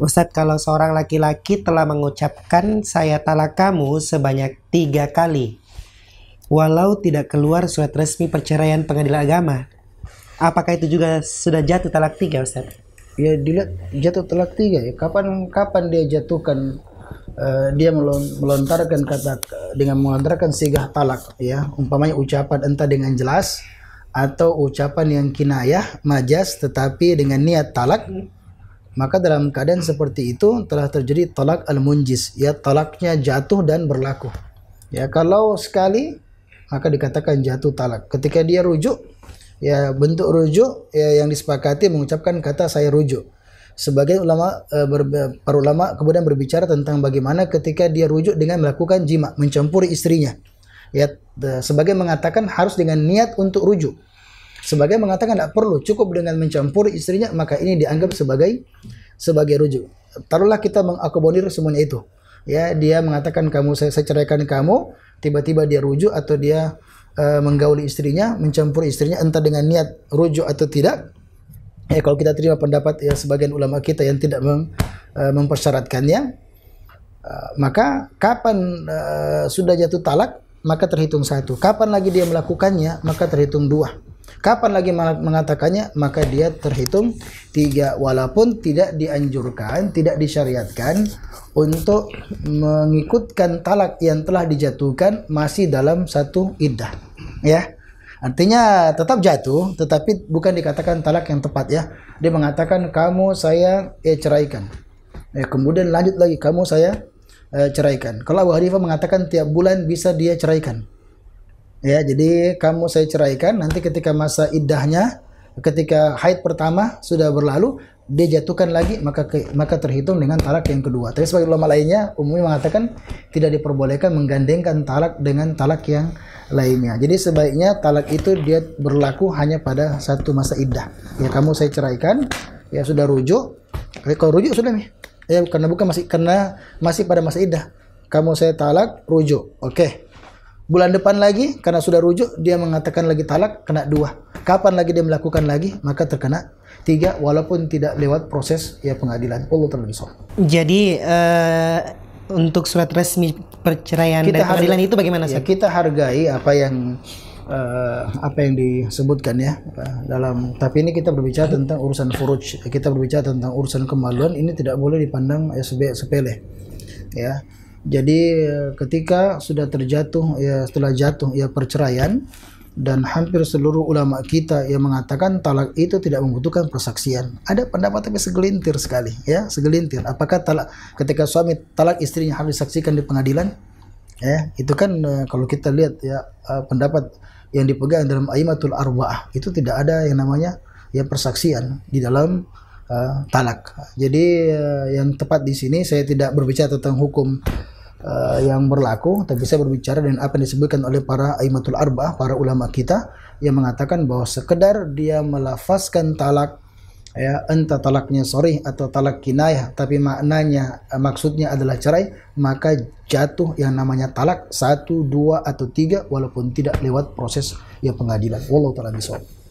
Ustadz kalau seorang laki-laki telah mengucapkan saya talak kamu sebanyak tiga kali walau tidak keluar surat resmi perceraian pengadilan agama apakah itu juga sudah jatuh talak tiga Ustadz? Ya dilihat jatuh talak tiga ya kapan kapan dia jatuhkan uh, dia melontarkan kata dengan melontarkan sigah talak ya umpamanya ucapan entah dengan jelas atau ucapan yang kinayah majas tetapi dengan niat talak maka dalam keadaan seperti itu telah terjadi talak al-munjis ya talaknya jatuh dan berlaku ya kalau sekali maka dikatakan jatuh talak ketika dia rujuk ya bentuk rujuk ya yang disepakati mengucapkan kata saya rujuk sebagai ulama e, para ulama kemudian berbicara tentang bagaimana ketika dia rujuk dengan melakukan jima mencampuri istrinya ya e, sebagai mengatakan harus dengan niat untuk rujuk sebagai mengatakan tidak perlu, cukup dengan mencampur istrinya maka ini dianggap sebagai sebagai rujuk. Taruhlah kita mengakomodir semuanya itu. Ya, dia mengatakan kamu saya, saya ceraikan kamu, tiba-tiba dia rujuk atau dia uh, menggauli istrinya, mencampur istrinya entah dengan niat rujuk atau tidak. Ya, kalau kita terima pendapat ya sebagian ulama kita yang tidak mem, uh, eh, mempersyaratkannya, uh, maka kapan uh, sudah jatuh talak maka terhitung satu. Kapan lagi dia melakukannya maka terhitung dua. Kapan lagi mengatakannya? Maka dia terhitung tiga. Walaupun tidak dianjurkan, tidak disyariatkan untuk mengikutkan talak yang telah dijatuhkan masih dalam satu iddah. Ya, artinya tetap jatuh, tetapi bukan dikatakan talak yang tepat ya. Dia mengatakan kamu saya eh, ceraikan. Eh, kemudian lanjut lagi kamu saya eh, ceraikan. Kalau Abu Hanifah mengatakan tiap bulan bisa dia ceraikan Ya, jadi kamu saya ceraikan nanti ketika masa iddahnya ketika haid pertama sudah berlalu dia jatuhkan lagi maka ke, maka terhitung dengan talak yang kedua. Tapi sebagai ulama lainnya umumnya mengatakan tidak diperbolehkan menggandengkan talak dengan talak yang lainnya. Jadi sebaiknya talak itu dia berlaku hanya pada satu masa iddah. Ya kamu saya ceraikan, ya sudah rujuk. tapi kalau rujuk sudah nih. Ya karena bukan masih karena masih pada masa iddah. Kamu saya talak, rujuk. Oke. Okay. Bulan depan lagi karena sudah rujuk dia mengatakan lagi talak kena dua. Kapan lagi dia melakukan lagi maka terkena tiga walaupun tidak lewat proses ya pengadilan. Allah taala Jadi uh, untuk surat resmi perceraian kita dan pengadilan itu bagaimana? Ya, kita hargai apa yang uh, apa yang disebutkan ya dalam tapi ini kita berbicara tentang urusan furuj kita berbicara tentang urusan kemaluan ini tidak boleh dipandang ya, sepele ya jadi ketika sudah terjatuh ya setelah jatuh ya perceraian dan hampir seluruh ulama kita yang mengatakan talak itu tidak membutuhkan persaksian. Ada pendapat tapi segelintir sekali ya, segelintir. Apakah talak ketika suami talak istrinya harus disaksikan di pengadilan? Ya, itu kan e, kalau kita lihat ya e, pendapat yang dipegang dalam aimatul arba'ah itu tidak ada yang namanya ya persaksian di dalam uh, talak. Jadi uh, yang tepat di sini saya tidak berbicara tentang hukum Eh, yang berlaku, tapi saya berbicara dengan apa yang disebutkan oleh para aimatul arba'ah, para ulama kita yang mengatakan bahwa sekedar dia melafazkan talak ya entah talaknya sorry atau talak kinayah tapi maknanya eh, maksudnya adalah cerai maka jatuh yang namanya talak satu dua atau tiga walaupun tidak lewat proses ya pengadilan. Wallahu taala